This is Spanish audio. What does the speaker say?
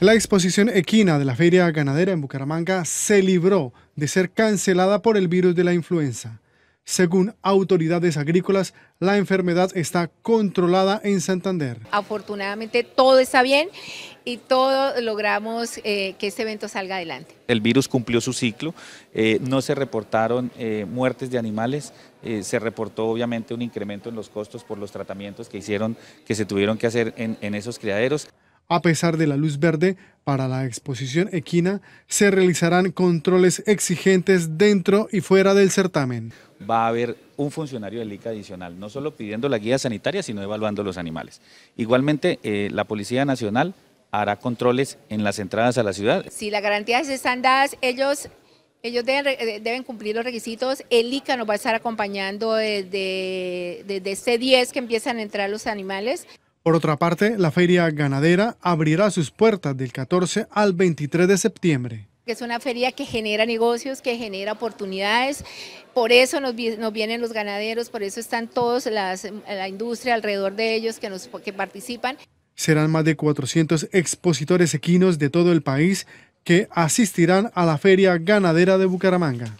La exposición equina de la Feria Ganadera en Bucaramanga se libró de ser cancelada por el virus de la influenza. Según autoridades agrícolas, la enfermedad está controlada en Santander. Afortunadamente todo está bien y todos logramos eh, que este evento salga adelante. El virus cumplió su ciclo, eh, no se reportaron eh, muertes de animales, se reportó obviamente un incremento en los costos por los tratamientos que hicieron, que se tuvieron que hacer en esos criaderos. A pesar de la luz verde para la exposición equina, se realizarán controles exigentes dentro y fuera del certamen. Va a haber un funcionario del ICA adicional, no solo pidiendo la guía sanitaria, sino evaluando los animales. Igualmente, eh, la Policía Nacional hará controles en las entradas a la ciudad. Si las garantías están dadas, ellos ellos deben, eh, cumplir los requisitos. El ICA nos va a estar acompañando desde, desde 10 que empiezan a entrar los animales. Por otra parte, la feria ganadera abrirá sus puertas del 14 al 23 de septiembre es una feria que genera negocios, que genera oportunidades, por eso nos, vienen los ganaderos, por eso están todos la industria alrededor de ellos que participan. Serán más de 400 expositores equinos de todo el país que asistirán a la Feria Ganadera de Bucaramanga.